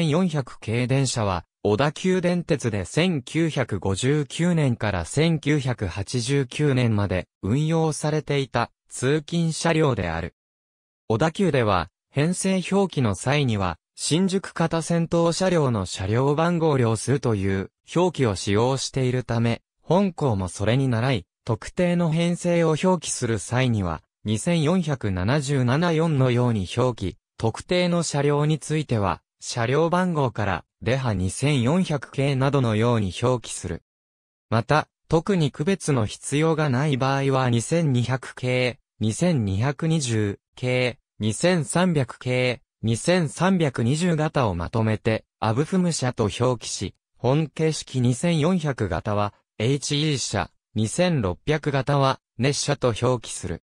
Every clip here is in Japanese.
1400系電車は、小田急電鉄で1959年から1989年まで運用されていた通勤車両である。小田急では、編成表記の際には、新宿型戦闘車両の車両番号す数という表記を使用しているため、本校もそれに倣い、特定の編成を表記する際には、24774のように表記、特定の車両については、車両番号からレハ2400系などのように表記する。また、特に区別の必要がない場合は2200系、2220系、2300系、2320型をまとめて、アブフム車と表記し、本形式2400型は、HE 車、2600型は、熱車と表記する。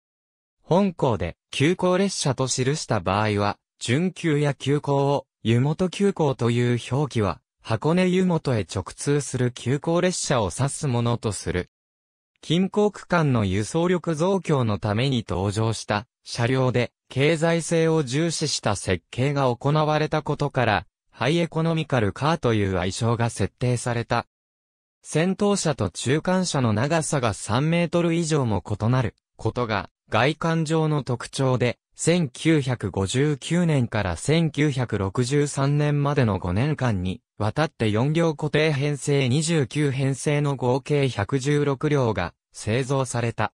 本校で、急行列車と記した場合は、準急や急行を、湯本急行という表記は、箱根湯本へ直通する急行列車を指すものとする。近郊区間の輸送力増強のために登場した車両で経済性を重視した設計が行われたことから、ハイエコノミカルカーという愛称が設定された。先頭車と中間車の長さが3メートル以上も異なることが外観上の特徴で、1959年から1963年までの5年間に、わたって4両固定編成29編成の合計116両が製造された。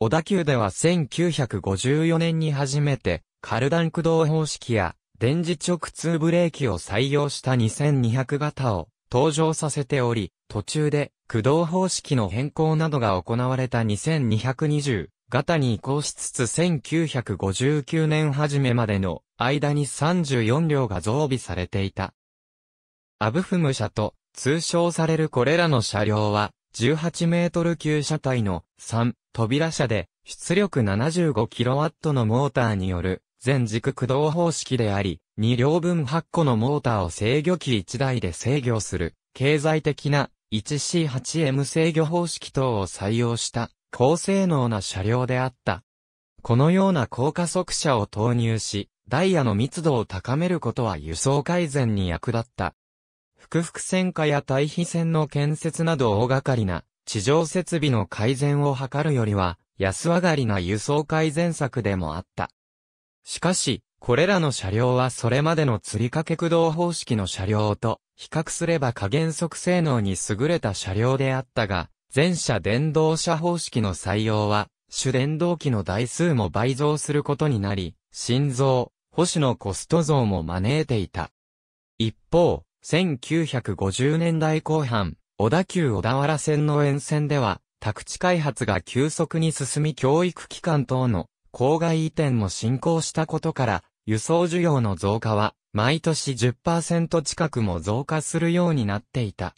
小田急では1954年に初めて、カルダン駆動方式や、電磁直通ブレーキを採用した2200型を登場させており、途中で駆動方式の変更などが行われた2220、ガタに移行しつつ1959年初めまでの間に34両が増備されていた。アブフム車と通称されるこれらの車両は18メートル級車体の3扉車で出力 75kW のモーターによる全軸駆動方式であり、2両分8個のモーターを制御機1台で制御する経済的な 1C8M 制御方式等を採用した高性能な車両であった。このような高加速車を投入し、ダイヤの密度を高めることは輸送改善に役立った。複々線化や対比線の建設など大掛かりな地上設備の改善を図るよりは安上がりな輸送改善策でもあった。しかし、これらの車両はそれまでの吊り掛け駆動方式の車両と比較すれば加減速性能に優れた車両であったが、全車電動車方式の採用は、主電動機の台数も倍増することになり、心臓、保守のコスト増も招いていた。一方、1950年代後半、小田急小田原線の沿線では、宅地開発が急速に進み教育機関等の郊外移転も進行したことから、輸送需要の増加は、毎年10%近くも増加するようになっていた。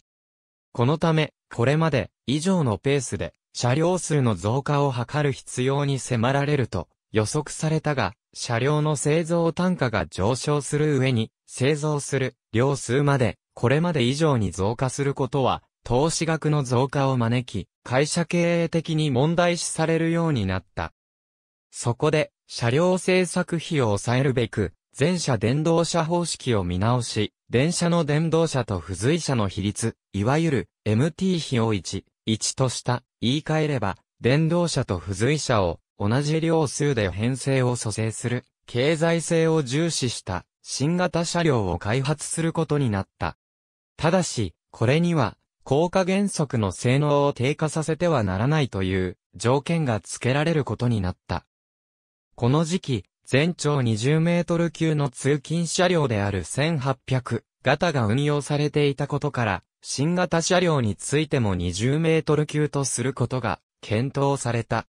このため、これまで、以上のペースで車両数の増加を図る必要に迫られると予測されたが、車両の製造単価が上昇する上に、製造する量数まで、これまで以上に増加することは、投資額の増加を招き、会社経営的に問題視されるようになった。そこで、車両製作費を抑えるべく、全車電動車方式を見直し、電車の電動車と付随車の比率、いわゆる MT 比を1 1とした、言い換えれば、電動車と付随車を同じ量数で編成を蘇生する、経済性を重視した新型車両を開発することになった。ただし、これには、効果原則の性能を低下させてはならないという条件が付けられることになった。この時期、全長20メートル級の通勤車両である1800型が運用されていたことから、新型車両についても20メートル級とすることが検討された。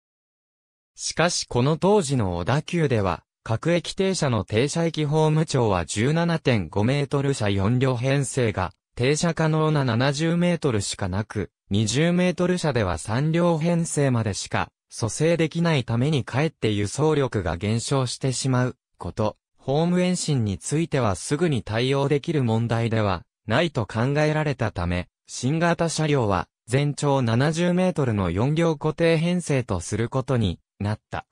しかしこの当時の小田急では、各駅停車の停車駅ホーム長は17.5メートル車4両編成が、停車可能な70メートルしかなく、20メートル車では3両編成までしか、蘇生できないためにかえって輸送力が減少してしまうこと、ホーム延伸についてはすぐに対応できる問題ではないと考えられたため、新型車両は全長70メートルの4両固定編成とすることになった。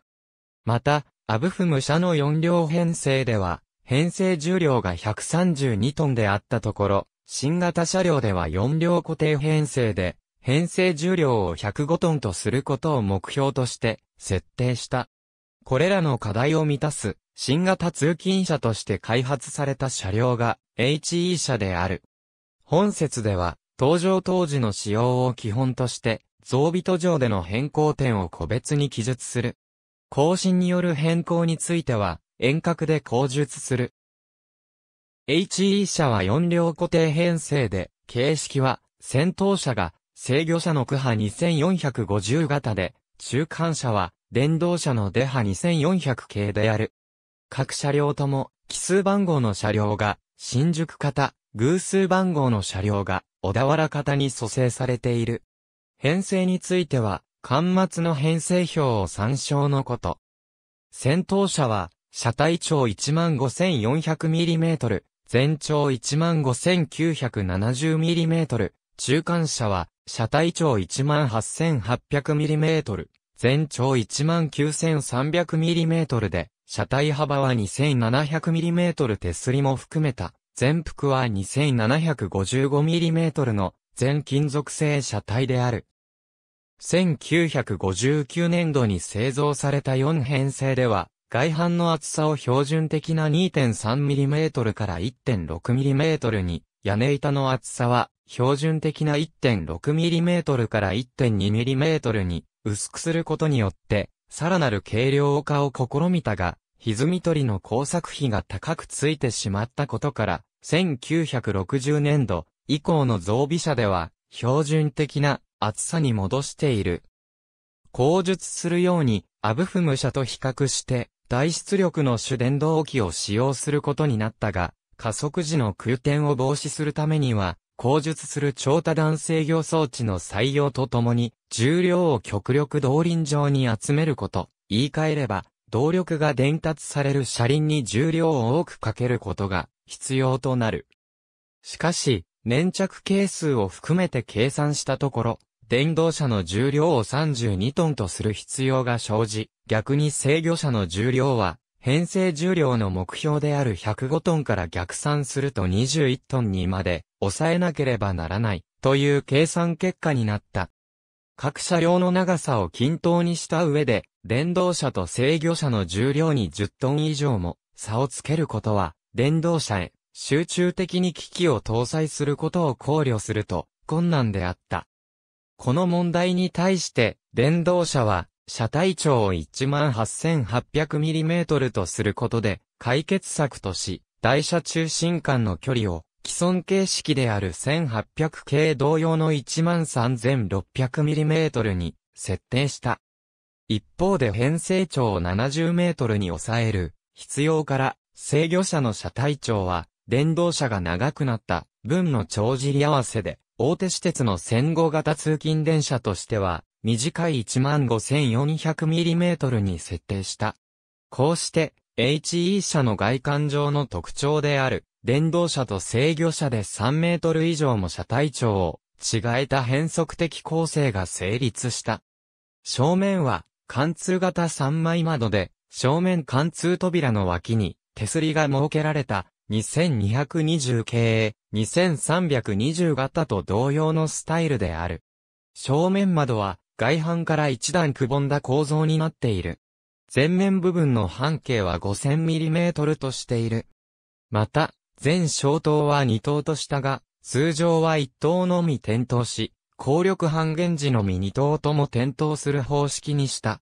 また、アブフム車の4両編成では、編成重量が132トンであったところ、新型車両では4両固定編成で、編成重量を105トンとすることを目標として設定した。これらの課題を満たす新型通勤車として開発された車両が HE 車である。本説では、登場当時の仕様を基本として、増備途上での変更点を個別に記述する。更新による変更については、遠隔で講述する。HE 車は4両固定編成で、形式は、先頭車が制御車の区波2450型で、中間車は電動車の出波2400系である。各車両とも奇数番号の車両が新宿型、偶数番号の車両が小田原型に蘇生されている。編成については、端末の編成表を参照のこと。先頭車は、車体長 15,400mm、全長 15,970mm、中間車は、車体長 18,800mm、全長 19,300mm で、車体幅は 2700mm 手すりも含めた、全幅は 2755mm の全金属製車体である。1959年度に製造された4編成では、外反の厚さを標準的な 2.3mm から 1.6mm に、屋根板の厚さは標準的な 1.6mm から 1.2mm に薄くすることによって、さらなる軽量化を試みたが、歪み取りの工作費が高くついてしまったことから、1960年度以降の増備車では、標準的な厚さに戻している。工述するように、アブフム車と比較して、大出力の主電動機を使用することになったが、加速時の空転を防止するためには、工述する超多段制御装置の採用とともに、重量を極力動輪上に集めること、言い換えれば、動力が伝達される車輪に重量を多くかけることが必要となる。しかし、粘着係数を含めて計算したところ、電動車の重量を32トンとする必要が生じ、逆に制御車の重量は、編成重量の目標である105トンから逆算すると21トンにまで抑えなければならないという計算結果になった。各車両の長さを均等にした上で、電動車と制御車の重量に10トン以上も差をつけることは、電動車へ集中的に機器を搭載することを考慮すると困難であった。この問題に対して、電動車は、車体長を 18,800mm とすることで、解決策とし、台車中心間の距離を既存形式である1800系同様の 13600mm に設定した。一方で編成長を 70m に抑える必要から制御車の車体長は電動車が長くなった分の帳尻合わせで大手私鉄の戦後型通勤電車としては短い 15400mm に設定した。こうして HE 車の外観上の特徴である電動車と制御車で3メートル以上も車体長を違えた変則的構成が成立した。正面は貫通型3枚窓で正面貫通扉の脇に手すりが設けられた2220 k 2320型と同様のスタイルである。正面窓は外反から一段くぼんだ構造になっている。前面部分の半径は 5000mm としている。また、全小灯は2灯としたが、通常は1灯のみ点灯し、効力半減時のみ2灯とも点灯する方式にした。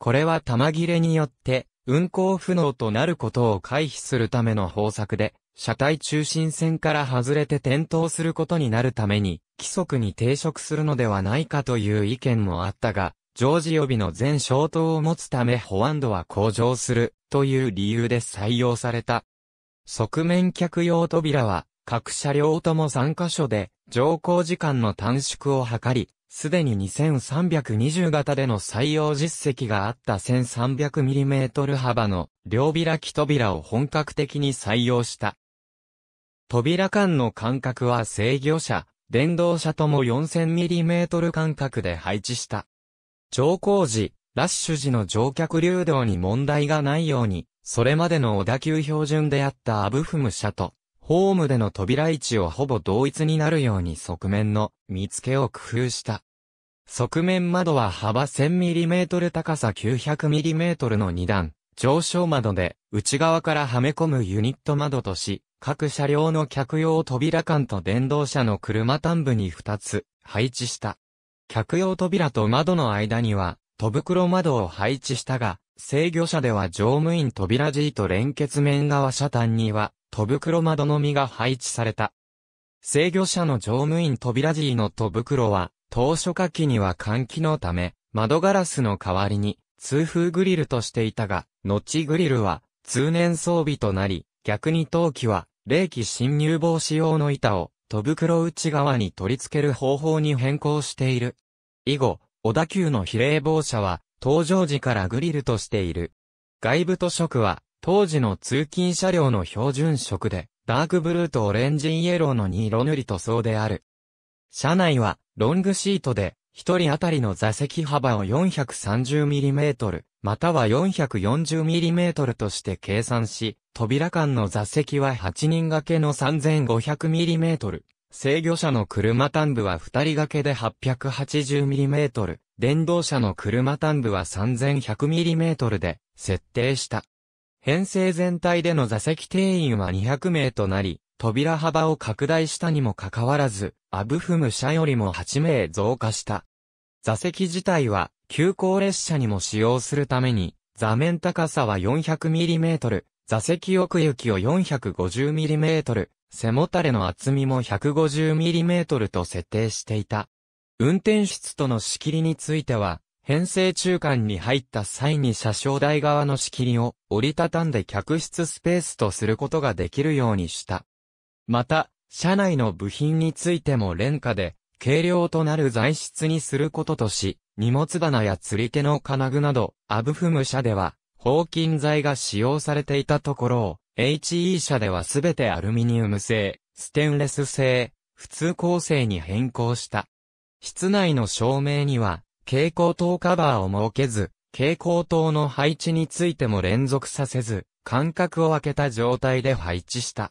これは玉切れによって、運行不能となることを回避するための方策で、車体中心線から外れて点灯することになるために、規則に抵触するのではないかという意見もあったが、常時予備の全消灯を持つため保安度は向上するという理由で採用された。側面客用扉は、各車両とも3カ所で、乗降時間の短縮を図り、すでに2320型での採用実績があった 1300mm 幅の両開き扉を本格的に採用した。扉間の間隔は制御車、電動車とも 4000mm 間隔で配置した。乗降時、ラッシュ時の乗客流動に問題がないように、それまでの小田急標準であったアブフム社と、ホームでの扉位置をほぼ同一になるように側面の見つけを工夫した。側面窓は幅 1000mm 高さ 900mm の2段、上昇窓で内側からはめ込むユニット窓とし、各車両の客用扉間と電動車の車端部に2つ配置した。客用扉と窓の間には戸袋窓を配置したが、制御車では乗務員扉 G と連結面側車端には、戸袋窓のみが配置された。制御車の乗務員扉 G の戸袋は、当初夏季には換気のため、窓ガラスの代わりに、通風グリルとしていたが、後グリルは、通年装備となり、逆に冬季は、冷気侵入防止用の板を、戸袋内側に取り付ける方法に変更している。以後、小田急の比例防車は、登場時からグリルとしている。外部塗色は、当時の通勤車両の標準色で、ダークブルーとオレンジイエローの2色塗り塗装である。車内は、ロングシートで、1人当たりの座席幅を 430mm、または 440mm として計算し、扉間の座席は8人掛けの 3500mm。制御車の車端部は二人掛けで 880mm、電動車の車端部は 3100mm で設定した。編成全体での座席定員は200名となり、扉幅を拡大したにもかかわらず、アブフム車よりも8名増加した。座席自体は、急行列車にも使用するために、座面高さは 400mm、座席奥行きを 450mm、背もたれの厚みも 150mm と設定していた。運転室との仕切りについては、編成中間に入った際に車掌台側の仕切りを折りたたんで客室スペースとすることができるようにした。また、車内の部品についても廉価で、軽量となる材質にすることとし、荷物棚や釣り手の金具など、アブフム社では、放金材が使用されていたところを、HE 車ではすべてアルミニウム製、ステンレス製、普通構成に変更した。室内の照明には、蛍光灯カバーを設けず、蛍光灯の配置についても連続させず、間隔を空けた状態で配置した。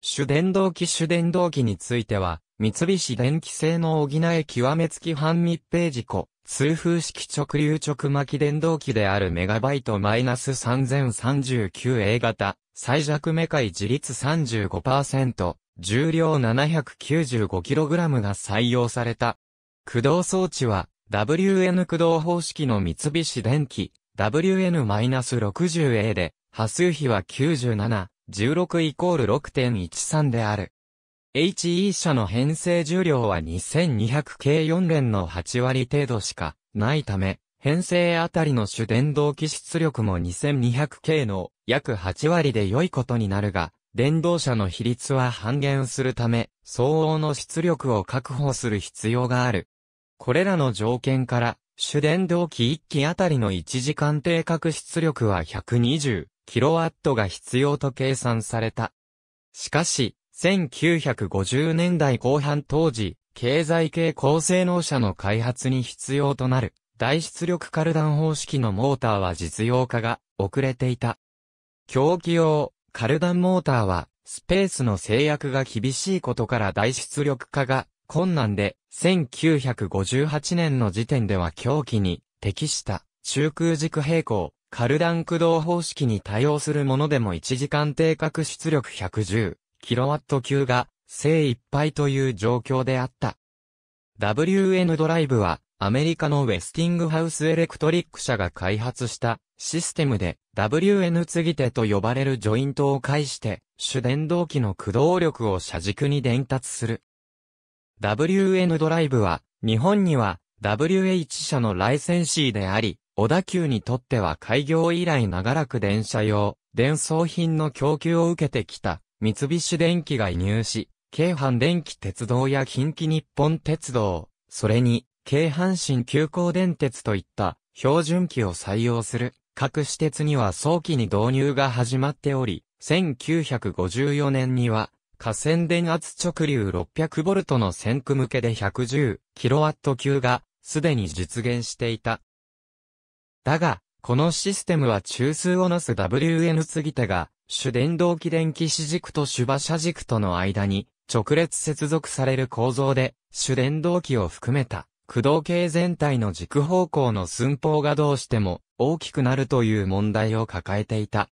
主電動機主電動機については、三菱電機製の補え極め付き半密閉事故、通風式直流直巻電動機であるメガバイト -3039A 型、最弱メカイ自立35%、重量 795kg が採用された。駆動装置は、WN 駆動方式の三菱電機、WN-60A で、波数比は97、16イコール6.13である。HE 社の編成重量は 2200K4 連の8割程度しかないため、編成あたりの主電動機出力も 2200K の約8割で良いことになるが、電動車の比率は半減するため、相応の出力を確保する必要がある。これらの条件から、主電動機1機あたりの1時間定格出力は 120kW が必要と計算された。しかし、1950年代後半当時、経済系高性能車の開発に必要となる。大出力カルダン方式のモーターは実用化が遅れていた。狂気用、カルダンモーターは、スペースの制約が厳しいことから大出力化が困難で、1958年の時点では狂気に適した中空軸平行、カルダン駆動方式に対応するものでも1時間定格出力 110kW 級が精一杯という状況であった。WN ドライブはアメリカのウェスティングハウスエレクトリック社が開発したシステムで WN 継ぎ手と呼ばれるジョイントを介して主電動機の駆動力を車軸に伝達する。WN ドライブは日本には WH 社のライセンシーであり、小田急にとっては開業以来長らく電車用、電装品の供給を受けてきた三菱電機が輸入し、京阪電気鉄道や近畿日本鉄道、それに京阪神急行電鉄といった標準機を採用する各私鉄には早期に導入が始まっており、1954年には河川電圧直流 600V の線区向けで 110kW 級がすでに実現していた。だが、このシステムは中枢をなす WN 継ぎ手が主電動機電気子軸と主馬車軸との間に直列接続される構造で主電動機を含めた駆動系全体の軸方向の寸法がどうしても大きくなるという問題を抱えていた。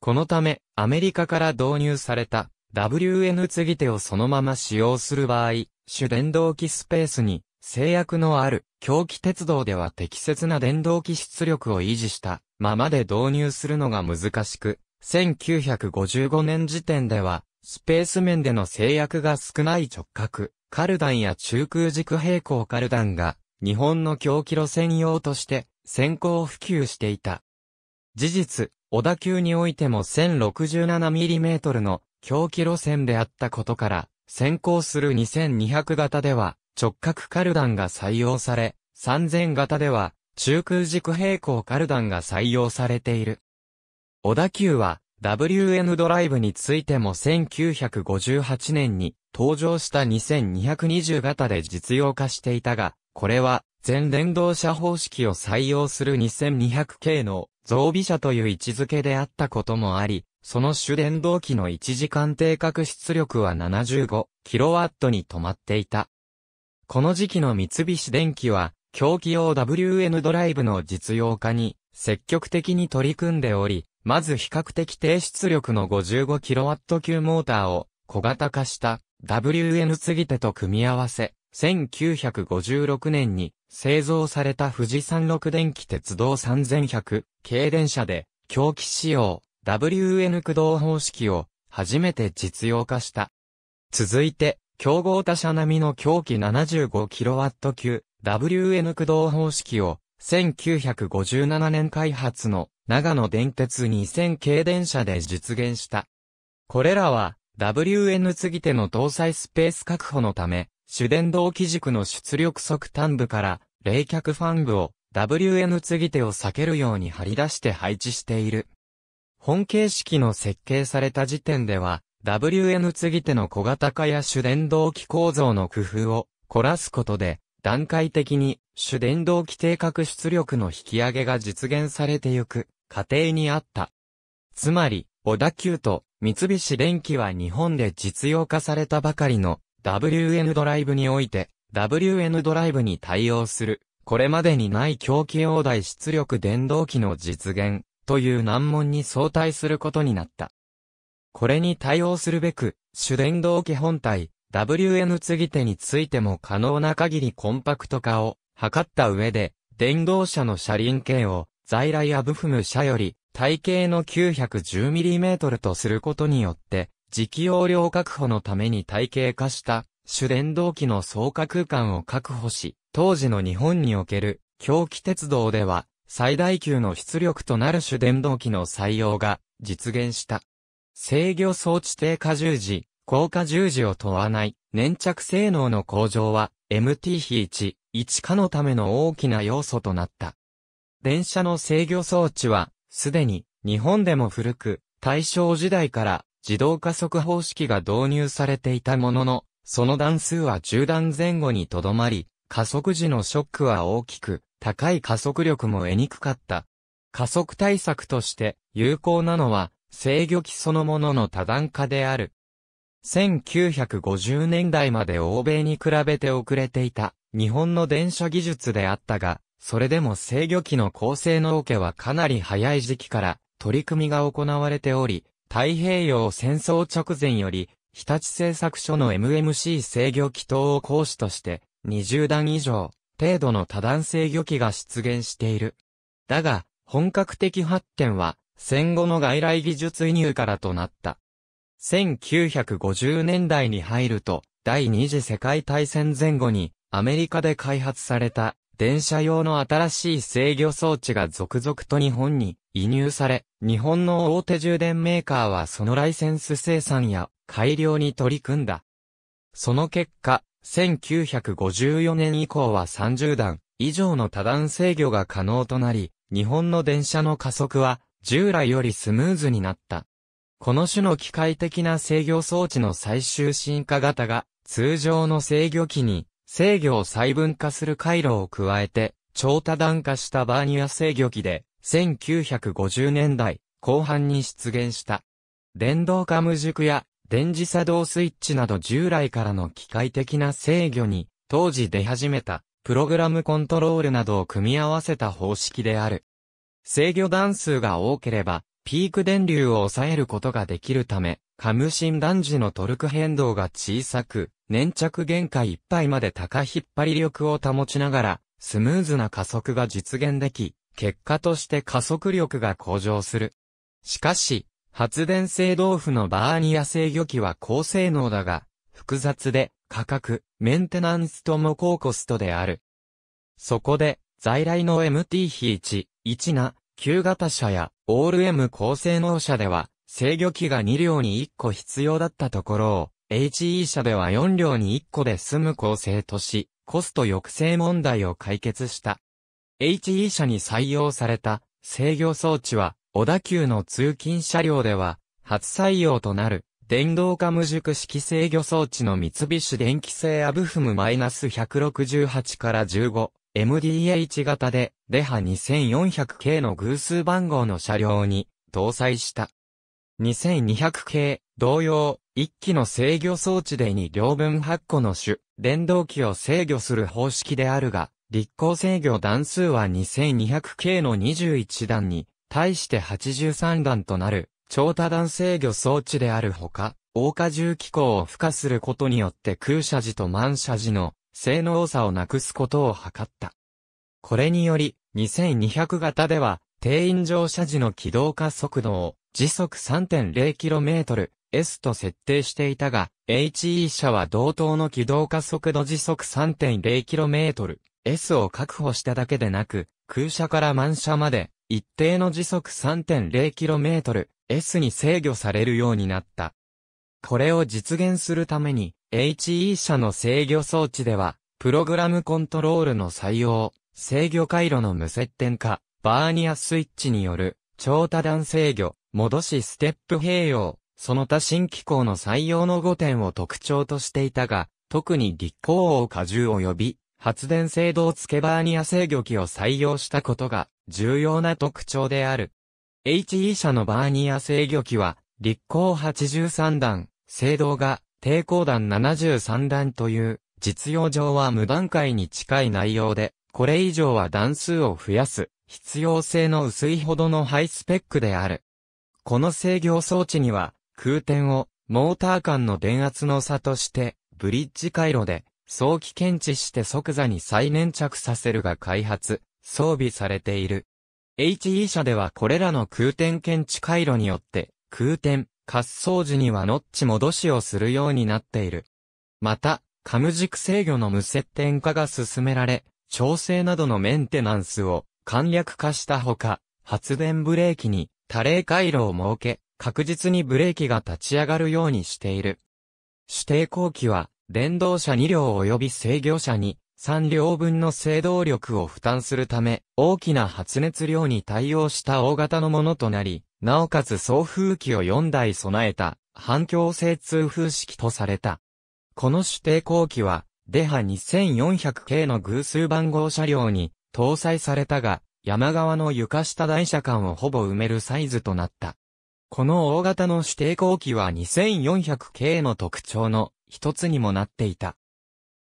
このため、アメリカから導入された WN 継ぎ手をそのまま使用する場合、主電動機スペースに制約のある狂気鉄道では適切な電動機出力を維持したままで導入するのが難しく、1955年時点ではスペース面での制約が少ない直角、カルダンや中空軸平行カルダンが、日本の狂気路線用として、先行普及していた。事実、小田急においても 1067mm の狂気路線であったことから、先行する2200型では、直角カルダンが採用され、3000型では、中空軸平行カルダンが採用されている。小田急は、WN ドライブについても1958年に登場した2220型で実用化していたが、これは全電動車方式を採用する 2200K の増備車という位置づけであったこともあり、その主電動機の1時間定格出力は 75kW に止まっていた。この時期の三菱電機は、狂気用 WN ドライブの実用化に積極的に取り組んでおり、まず比較的低出力の 55kW 級モーターを小型化した WN 継ぎ手と組み合わせ、1956年に製造された富士山六電気鉄道3100軽電車で狂気仕様 WN 駆動方式を初めて実用化した。続いて、競合他社並みの狂気 75kW 級 WN 駆動方式を1957年開発の長野電鉄2000系電車で実現した。これらは、WN 継ぎ手の搭載スペース確保のため、主電動機軸の出力側端部から、冷却ファン部を WN 継ぎ手を避けるように張り出して配置している。本形式の設計された時点では、WN 継ぎ手の小型化や主電動機構造の工夫を凝らすことで、段階的に主電動機定格出力の引き上げが実現されてゆく過程にあった。つまり、小田急と三菱電機は日本で実用化されたばかりの WN ドライブにおいて WN ドライブに対応する、これまでにない狂気応大出力電動機の実現という難問に相対することになった。これに対応するべく、主電動機本体 WN 継ぎ手についても可能な限りコンパクト化を図った上で、電動車の車輪系を在来アブフム社より、体型の 910mm とすることによって、磁気容量確保のために体系化した主電動機の総価空間を確保し、当時の日本における狂気鉄道では最大級の出力となる主電動機の採用が実現した。制御装置低荷重時、高荷重時を問わない粘着性能の向上は MT 比1、1化のための大きな要素となった。電車の制御装置は、すでに日本でも古く、大正時代から自動加速方式が導入されていたものの、その段数は10段前後にとどまり、加速時のショックは大きく、高い加速力も得にくかった。加速対策として有効なのは制御機そのものの多段化である。1950年代まで欧米に比べて遅れていた日本の電車技術であったが、それでも制御機の構成のオケはかなり早い時期から取り組みが行われており、太平洋戦争直前より、日立製作所の MMC 制御機等を講師として、20段以上、程度の多段制御機が出現している。だが、本格的発展は、戦後の外来技術移入からとなった。1950年代に入ると、第二次世界大戦前後に、アメリカで開発された電車用の新しい制御装置が続々と日本に移入され、日本の大手充電メーカーはそのライセンス生産や改良に取り組んだ。その結果、1954年以降は30段以上の多段制御が可能となり、日本の電車の加速は従来よりスムーズになった。この種の機械的な制御装置の最終進化型が通常の制御機に制御を細分化する回路を加えて、超多段化したバーニア制御機で、1950年代後半に出現した。電動化無軸や電磁作動スイッチなど従来からの機械的な制御に、当時出始めた、プログラムコントロールなどを組み合わせた方式である。制御段数が多ければ、ピーク電流を抑えることができるため、カムシン男児のトルク変動が小さく、粘着限界いっぱいまで高引っ張り力を保ちながら、スムーズな加速が実現でき、結果として加速力が向上する。しかし、発電性豆腐のバーニア制御機は高性能だが、複雑で、価格、メンテナンスとも高コストである。そこで、在来の MT-1、1な、旧型車や、オール M 高性能車では、制御機が2両に1個必要だったところを、HE 社では4両に1個で済む構成とし、コスト抑制問題を解決した。HE 社に採用された制御装置は、小田急の通勤車両では、初採用となる、電動化無熟式制御装置の三菱電機製アブフム -168 から15、MDH 型で、デハ2400系の偶数番号の車両に、搭載した。2200系、同様、1機の制御装置で2両分8個の種、電動機を制御する方式であるが、立候制御段数は2200系の21段に、対して83段となる、超多段制御装置であるほか、大荷重機構を付加することによって空車時と満車時の性能差をなくすことを図った。これにより、2200型では、定員乗車時の起動化速度を時速 3.0km、S と設定していたが、HE 車は同等の軌道加速度時速 3.0km、S を確保しただけでなく、空車から満車まで、一定の時速 3.0km、S に制御されるようになった。これを実現するために、HE 車の制御装置では、プログラムコントロールの採用、制御回路の無接点化、バーニアスイッチによる、超多段制御、戻しステップ併用、その他新機構の採用の5点を特徴としていたが、特に立候補荷重及び、発電制動付けバーニア制御機を採用したことが重要な特徴である。HE 社のバーニア制御機は、立候83段、制動が抵抗弾73段という、実用上は無段階に近い内容で、これ以上は段数を増やす、必要性の薄いほどのハイスペックである。この制御装置には、空転を、モーター間の電圧の差として、ブリッジ回路で、早期検知して即座に再粘着させるが開発、装備されている。HE 社ではこれらの空転検知回路によって、空転、滑走時にはノッチ戻しをするようになっている。また、カム軸制御の無接点化が進められ、調整などのメンテナンスを簡略化したほか、発電ブレーキに多例回路を設け、確実にブレーキが立ち上がるようにしている。指定後期は、電動車2両及び制御車に3両分の制動力を負担するため、大きな発熱量に対応した大型のものとなり、なおかつ送風機を4台備えた、反響性通風式とされた。この指定後期は、デハ 2400K の偶数番号車両に搭載されたが、山側の床下台車間をほぼ埋めるサイズとなった。この大型の指定工機は 2400K の特徴の一つにもなっていた。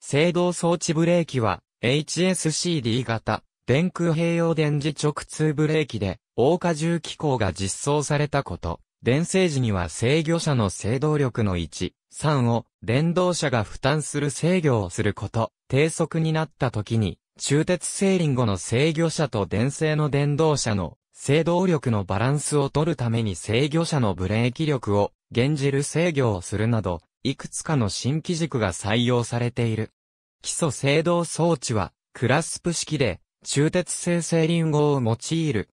制動装置ブレーキは HSCD 型電空併用電磁直通ブレーキで、大荷重機構が実装されたこと、電制時には制御車の制動力の1、3を電動車が負担する制御をすること、低速になった時に中鉄製ングの制御車と電性の電動車の制動力のバランスを取るために制御車のブレーキ力を減じる制御をするなど、いくつかの新機軸が採用されている。基礎制動装置は、クラスプ式で、中鉄製製ンゴを用いる。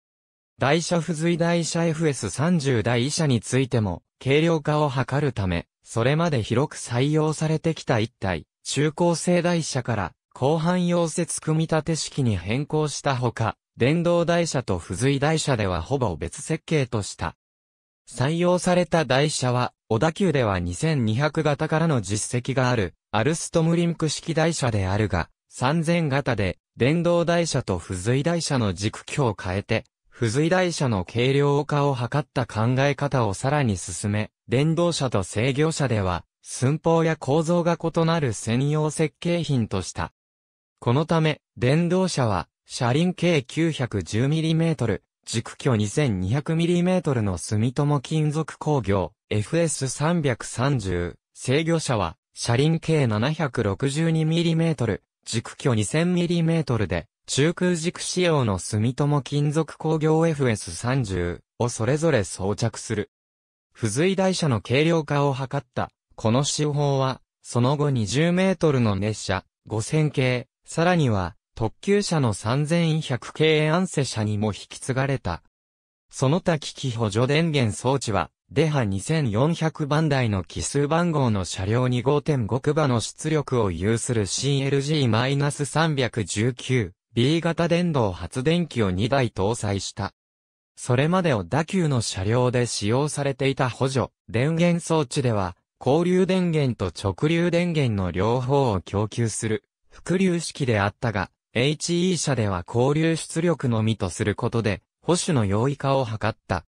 台車付随台車 FS30 台車についても、軽量化を図るため、それまで広く採用されてきた一体、中高生台車から、後半溶接組み立て式に変更したほか、電動台車と付随台車ではほぼ別設計とした。採用された台車は、小田急では2200型からの実績がある、アルストムリンク式台車であるが、3000型で、電動台車と付随台車の軸距を変えて、付随台車の軽量化を図った考え方をさらに進め、電動車と制御車では、寸法や構造が異なる専用設計品とした。このため、電動車は、車輪計 910mm、軸距 2200mm の住友金属工業、FS330、制御車は、車輪計 762mm、軸距 2000mm で、中空軸仕様の住友金属工業 FS30 をそれぞれ装着する。付随台車の軽量化を図った、この手法は、その後20メートルの熱車、5000系、さらには、特急車の3100系アンセ車にも引き継がれた。その他機器補助電源装置は、デハ2400番台の奇数番号の車両に5.5区場の出力を有する CLG-319 B 型電動発電機を2台搭載した。それまでを打球の車両で使用されていた補助、電源装置では、交流電源と直流電源の両方を供給する伏流式であったが、HE 社では交流出力のみとすることで、保守の容易化を図った。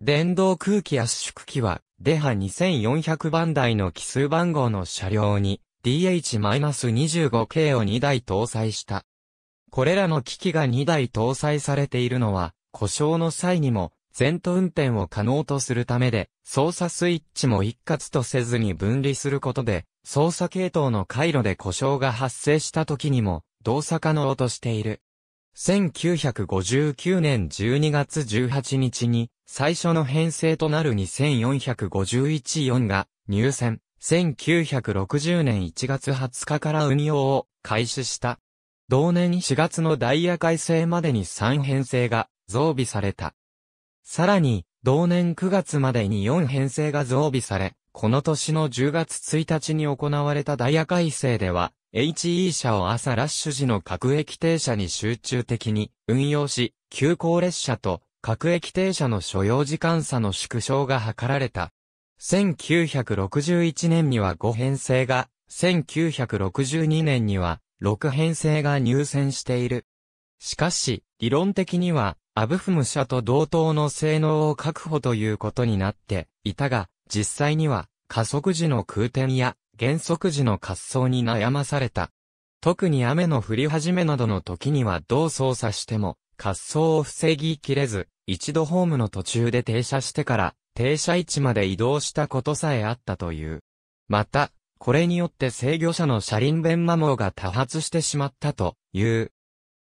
電動空気圧縮機は、デハ2400番台の奇数番号の車両に、DH-25 系を2台搭載した。これらの機器が2台搭載されているのは、故障の際にも、全途運転を可能とするためで、操作スイッチも一括とせずに分離することで、操作系統の回路で故障が発生した時にも動作可能としている。1959年12月18日に最初の編成となる24514が入線。1960年1月20日から運用を開始した。同年4月のダイヤ改正までに3編成が増備された。さらに、同年9月までに4編成が増備され、この年の10月1日に行われたダイヤ改正では、HE 車を朝ラッシュ時の各駅停車に集中的に運用し、急行列車と各駅停車の所要時間差の縮小が図られた。1961年には5編成が、1962年には6編成が入線している。しかし、理論的には、アブフム社と同等の性能を確保ということになっていたが、実際には加速時の空転や減速時の滑走に悩まされた。特に雨の降り始めなどの時にはどう操作しても滑走を防ぎきれず、一度ホームの途中で停車してから停車位置まで移動したことさえあったという。また、これによって制御車の車輪弁摩耗が多発してしまったという。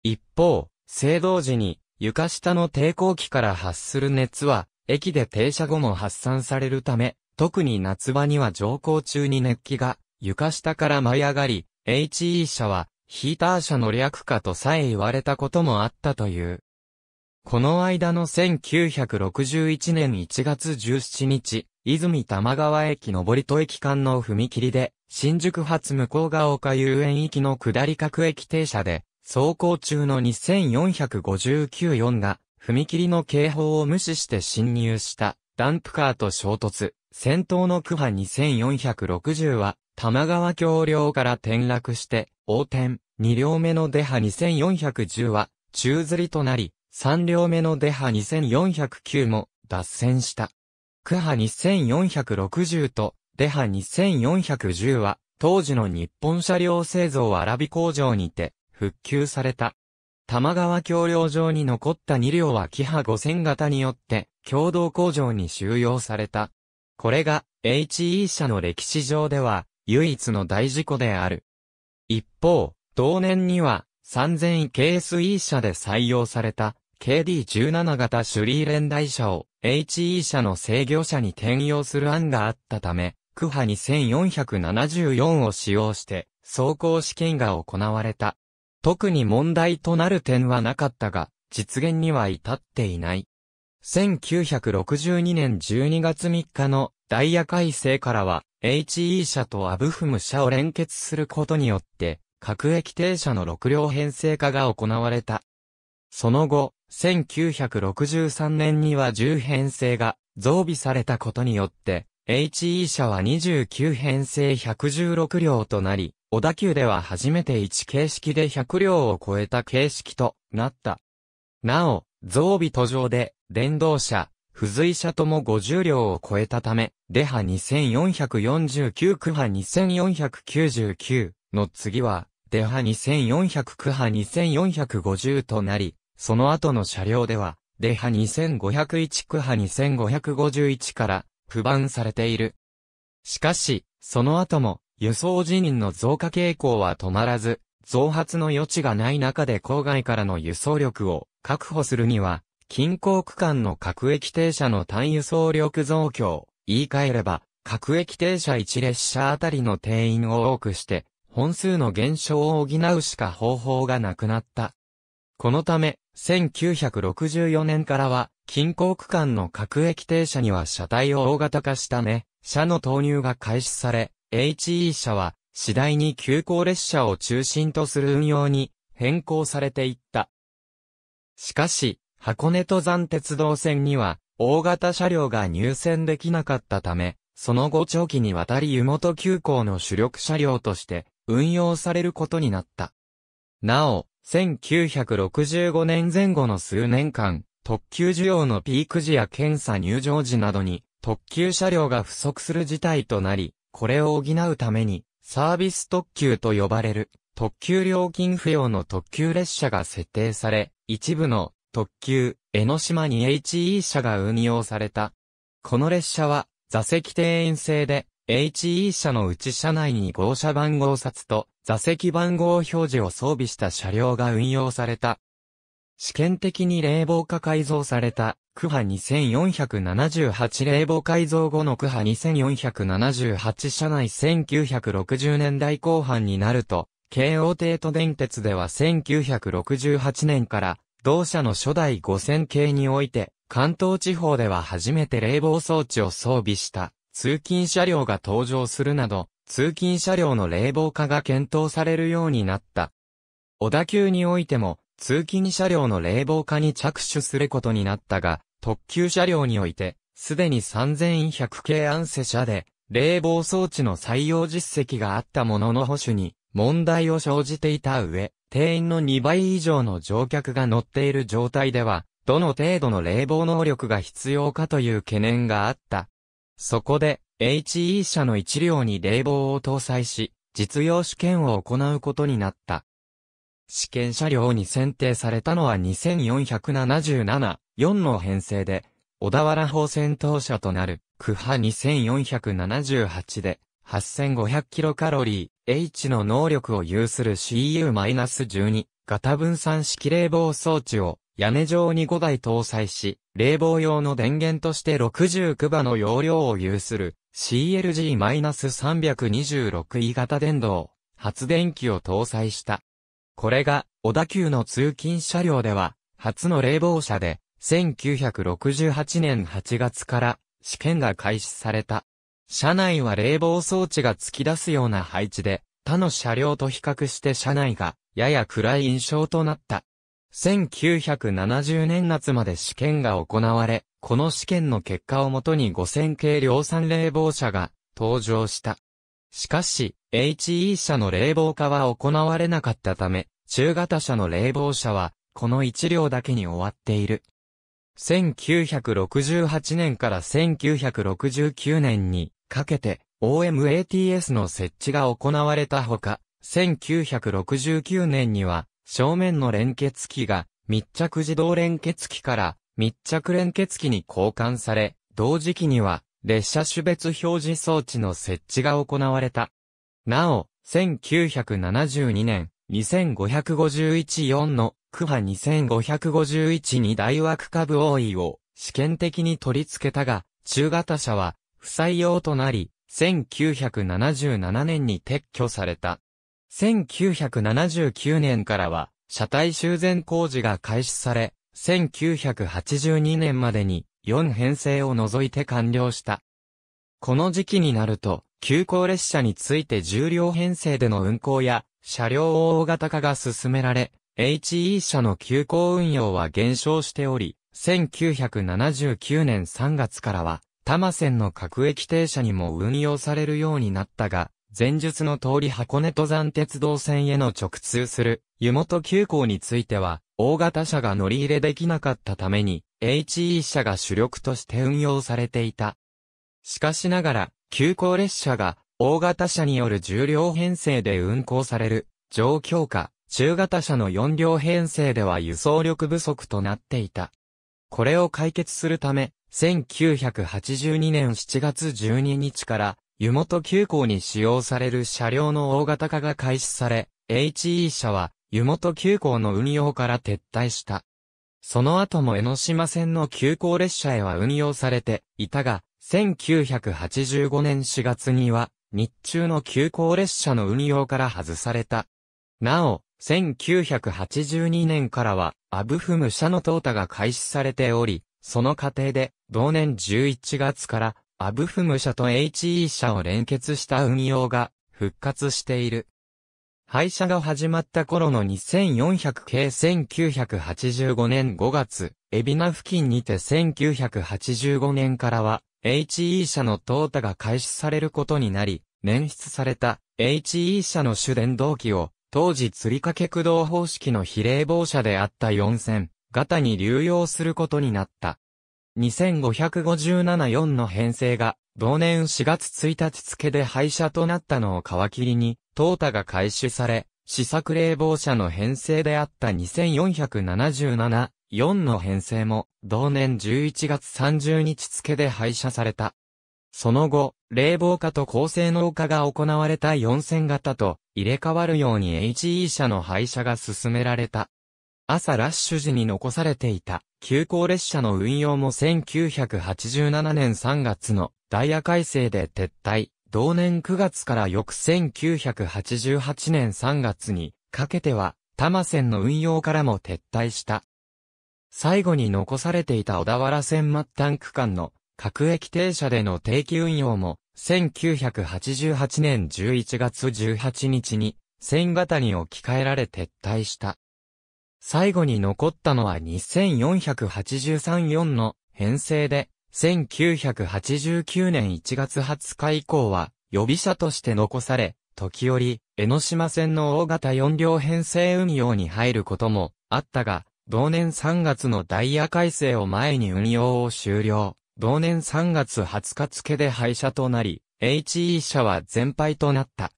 一方、制動時に床下の抵抗器から発する熱は、駅で停車後も発散されるため、特に夏場には乗降中に熱気が床下から舞い上がり、HE 車はヒーター車の略化とさえ言われたこともあったという。この間の1961年1月17日、泉玉川駅上り戸駅間の踏切で、新宿発向川丘遊園行きの下り各駅停車で、走行中の24594が、踏切の警報を無視して侵入したダンプカーと衝突。先頭の区波2460は、玉川橋梁から転落して、横転。2両目の出波2410は、宙吊りとなり、3両目の出波2409も、脱線した。区波2460と、出波2410は、当時の日本車両製造アラビ工場にて、復旧された。玉川橋梁上に残った2両はキハ5000型によって共同工場に収容された。これが HE 社の歴史上では唯一の大事故である。一方、同年には 3000KSE 社で採用された KD17 型シュリーレ台車を HE 社の制御車に転用する案があったため、クハ2474を使用して走行試験が行われた。特に問題となる点はなかったが、実現には至っていない。1962年12月3日のダイヤ改正からは、HE 社とアブフム社を連結することによって、各駅停車の6両編成化が行われた。その後、1963年には10編成が増備されたことによって、HE 車は29編成116両となり、小田急では初めて1形式で100両を超えた形式となった。なお、増備途上で、電動車、付随車とも50両を超えたため、デハ2449区波2499の次は、デハ2400区波2450となり、その後の車両では、デハ2501区波2551から、不安されている。しかし、その後も、輸送辞任の増加傾向は止まらず、増発の余地がない中で郊外からの輸送力を確保するには、近郊区間の各駅停車の単輸送力増強、言い換えれば、各駅停車1列車あたりの定員を多くして、本数の減少を補うしか方法がなくなった。このため、1964年からは、近郊区間の各駅停車には車体を大型化したね、車の投入が開始され、HE 車は、次第に急行列車を中心とする運用に変更されていった。しかし、箱根登山鉄道線には、大型車両が入線できなかったため、その後長期にわたり湯本急行の主力車両として運用されることになった。なお、1965年前後の数年間、特急需要のピーク時や検査入場時などに、特急車両が不足する事態となり、これを補うために、サービス特急と呼ばれる、特急料金不要の特急列車が設定され、一部の特急、江ノ島に HE 車が運用された。この列車は、座席定員制で、HE 車のうち車内に号車番号札と座席番号表示を装備した車両が運用された。試験的に冷房化改造された、区波2478冷房改造後の区波2478車内1960年代後半になると、京王帝都電鉄では1968年から、同社の初代5000系において、関東地方では初めて冷房装置を装備した。通勤車両が登場するなど、通勤車両の冷房化が検討されるようになった。小田急においても、通勤車両の冷房化に着手することになったが、特急車両において、すでに3100系アンセ車で、冷房装置の採用実績があったものの保守に、問題を生じていた上、定員の2倍以上の乗客が乗っている状態では、どの程度の冷房能力が必要かという懸念があった。そこで、HE 社の1両に冷房を搭載し、実用試験を行うことになった。試験車両に選定されたのは2477、4の編成で、小田原砲戦闘車となる、区波2478で、8500キロカロリー、H の能力を有する CU-12 型分散式冷房装置を屋根上に5台搭載し、冷房用の電源として69馬の容量を有する CLG-326E 型電動発電機を搭載した。これが小田急の通勤車両では初の冷房車で1968年8月から試験が開始された。車内は冷房装置が突き出すような配置で他の車両と比較して車内がやや暗い印象となった。1970年夏まで試験が行われ、この試験の結果をもとに5000系量産冷房車が登場した。しかし、HE 車の冷房化は行われなかったため、中型車の冷房車は、この1両だけに終わっている。1968年から1969年にかけて OMATS の設置が行われたほか、1969年には正面の連結機が密着自動連結機から密着連結機に交換され、同時期には列車種別表示装置の設置が行われた。なお、1972年、2551-4の区波2551に大枠株多いを試験的に取り付けたが、中型車は不採用となり、1977年に撤去された。1979年からは、車体修繕工事が開始され、1982年までに4編成を除いて完了した。この時期になると、急行列車について重量編成での運行や、車両大型化が進められ、HE 車の急行運用は減少しており、1979年3月からは、多摩線の各駅停車にも運用されるようになったが、前述の通り箱根登山鉄道線への直通する湯本急行については、大型車が乗り入れできなかったために、HE 車が主力として運用されていた。しかしながら、急行列車が大型車による重量編成で運行される状況下、中型車の4両編成では輸送力不足となっていた。これを解決するため、1982年7月12日から湯本急行に使用される車両の大型化が開始され、HE 社は湯本急行の運用から撤退した。その後も江ノ島線の急行列車へは運用されていたが、1985年4月には日中の急行列車の運用から外された。なお、1982年からは、アブフム社の淘汰が開始されており、その過程で、同年11月から、アブフム社と HE 社を連結した運用が復活している。廃車が始まった頃の2400系1985年5月、海老名付近にて1985年からは HE 社の淘汰が開始されることになり、捻出された HE 社の主電動機を当時釣り掛け駆動方式の比例棒車であった4000型に流用することになった。2557-4の編成が、同年4月1日付で廃車となったのを皮切りに、トータが回収され、試作冷房車の編成であった2477、4の編成も、同年11月30日付で廃車された。その後、冷房化と高性能化が行われた4000型と入れ替わるように HE 車の廃車が進められた。朝ラッシュ時に残されていた、急行列車の運用も1987年3月のダイヤ改正で撤退、同年9月から翌1988年3月にかけては、多摩線の運用からも撤退した。最後に残されていた小田原線末端区間の各駅停車での定期運用も、1988年11月18日に、線型に置き換えられ撤退した。最後に残ったのは24834の編成で、1989年1月20日以降は予備車として残され、時折、江ノ島線の大型4両編成運用に入ることもあったが、同年3月のダイヤ改正を前に運用を終了。同年3月20日付で廃車となり、HE 車は全廃となった。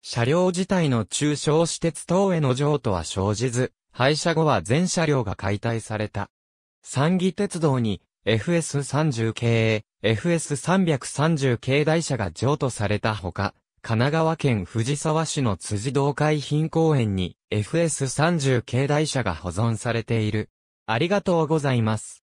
車両自体の中小私鉄等への譲渡は生じず、廃車後は全車両が解体された。三義鉄道に FS30 系、FS330 系台車が譲渡されたほか、神奈川県藤沢市の辻堂海浜公園に FS30 系台車が保存されている。ありがとうございます。